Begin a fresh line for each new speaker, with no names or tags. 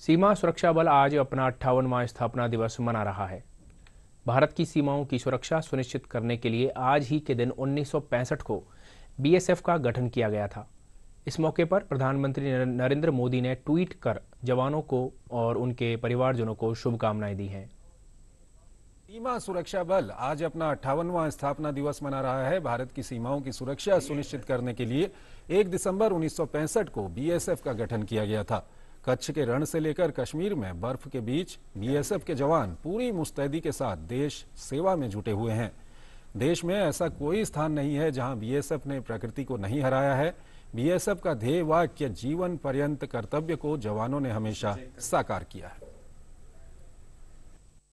सीमा सुरक्षा बल आज अपना अट्ठावनवा स्थापना दिवस मना रहा है भारत की सीमाओं की सुरक्षा सुनिश्चित करने के लिए आज ही के दिन 1965 को बीएसएफ का गठन किया गया था इस मौके पर प्रधानमंत्री नरेंद्र मोदी ने ट्वीट कर जवानों को और उनके परिवारजनों को शुभकामनाएं दी हैं
सीमा सुरक्षा बल आज अपना अट्ठावनवा स्थापना दिवस मना रहा है भारत की सीमाओं की सुरक्षा सुनिश्चित करने के लिए 1 दिसंबर 1965 को बीएसएफ का गठन किया गया था कच्छ के रण से लेकर कश्मीर में बर्फ के बीच बीएसएफ के जवान पूरी मुस्तैदी के साथ देश सेवा में जुटे हुए हैं देश में ऐसा कोई स्थान नहीं है जहां बीएसएफ ने प्रकृति को नहीं हराया है बीएसएफ का ध्येय वाक्य जीवन पर्यंत कर्तव्य को जवानों ने हमेशा साकार किया है